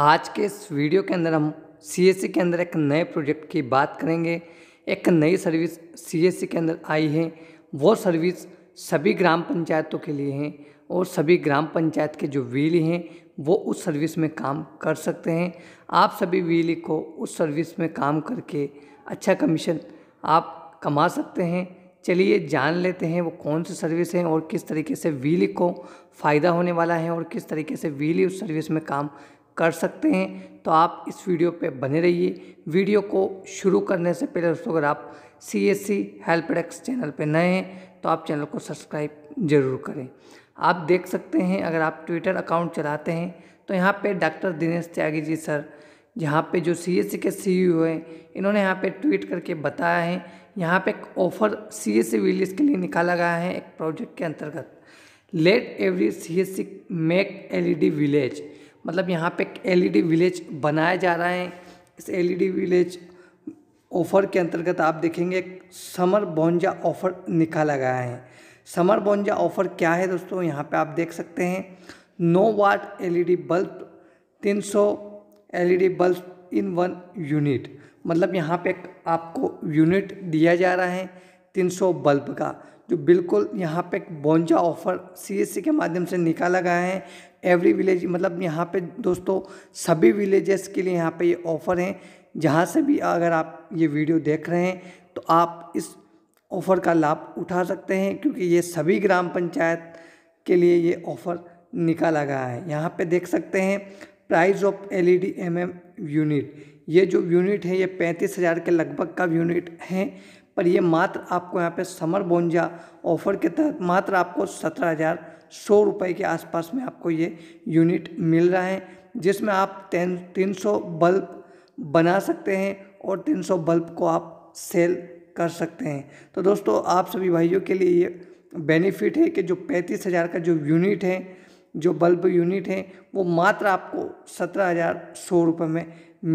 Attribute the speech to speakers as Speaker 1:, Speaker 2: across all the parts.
Speaker 1: आज के इस वीडियो के अंदर हम सी के अंदर एक नए प्रोजेक्ट की बात करेंगे एक नई सर्विस सी के अंदर आई है वो सर्विस सभी ग्राम पंचायतों के लिए हैं और सभी ग्राम पंचायत के जो वीली हैं वो उस सर्विस में काम कर सकते हैं आप सभी वीली को उस सर्विस में काम करके अच्छा कमीशन आप कमा सकते हैं चलिए जान लेते हैं वो कौन सी सर्विस हैं और किस तरीके से वीली को फ़ायदा होने वाला है और किस तरीके से वीली उस सर्विस में काम कर सकते हैं तो आप इस वीडियो पे बने रहिए वीडियो को शुरू करने से पहले दोस्तों अगर आप C S C help desk channel पे नए हैं तो आप चैनल को सब्सक्राइब जरूर करें आप देख सकते हैं अगर आप ट्विटर अकाउंट चलाते हैं तो यहाँ पे डॉक्टर दिनेश त्यागी जी सर यहाँ पे जो सी एस सी के सी यू e हैं इन्होंने यहाँ पे ट्वीट करके बताया है यहाँ पे एक offer C S C village के लिए निकाला गया है एक प्रोजेक्ट के अंतर्गत let every C S C make L E D village मतलब यहाँ पे एलईडी विलेज बनाया जा रहा है इस एलईडी विलेज ऑफ़र के अंतर्गत आप देखेंगे समर बोंजा ऑफ़र निकाला गया है समर बोंजा ऑफ़र क्या है दोस्तों यहाँ पे आप देख सकते हैं नो watt LED bulb 300 LED bulb in one unit मतलब यहाँ पे आपको यूनिट दिया जा रहा है 300 बल्ब का जो बिल्कुल यहाँ पे बोंजा ऑफर सीएससी के माध्यम से निकाला गया है एवरी विलेज मतलब यहाँ पे दोस्तों सभी विलेजेस के लिए यहाँ पे ये ऑफ़र हैं जहाँ से भी अगर आप ये वीडियो देख रहे हैं तो आप इस ऑफ़र का लाभ उठा सकते हैं क्योंकि ये सभी ग्राम पंचायत के लिए ये ऑफ़र निकाला गया है यहाँ पे देख सकते हैं price of L E D M M unit ये जो यूनिट है ये पैंतीस हज़ार के लगभग का यूनिट है पर ये मात्र आपको यहाँ पे समर बोंजा ऑफर के तहत मात्र आपको सत्रह हज़ार सौ रुपये के आसपास में आपको ये यूनिट मिल रहा है जिसमें आप तीन तीन सौ बल्ब बना सकते हैं और तीन सौ बल्ब को आप सेल कर सकते हैं तो दोस्तों आप सभी भाइयों के लिए ये बेनिफिट है कि जो पैंतीस हज़ार का जो यूनिट है जो बल्ब यूनिट है वो मात्र आपको सत्रह हज़ार सौ रुपये में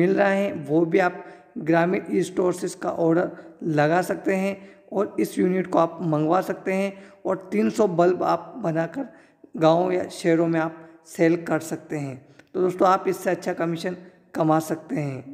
Speaker 1: मिल रहा है वो भी आप ग्रामीण स्टोर से इसका ऑर्डर लगा सकते हैं और इस यूनिट को आप मंगवा सकते हैं और 300 बल्ब आप बनाकर गाँव या शहरों में आप सेल कर सकते हैं तो दोस्तों आप इससे अच्छा कमीशन कमा सकते हैं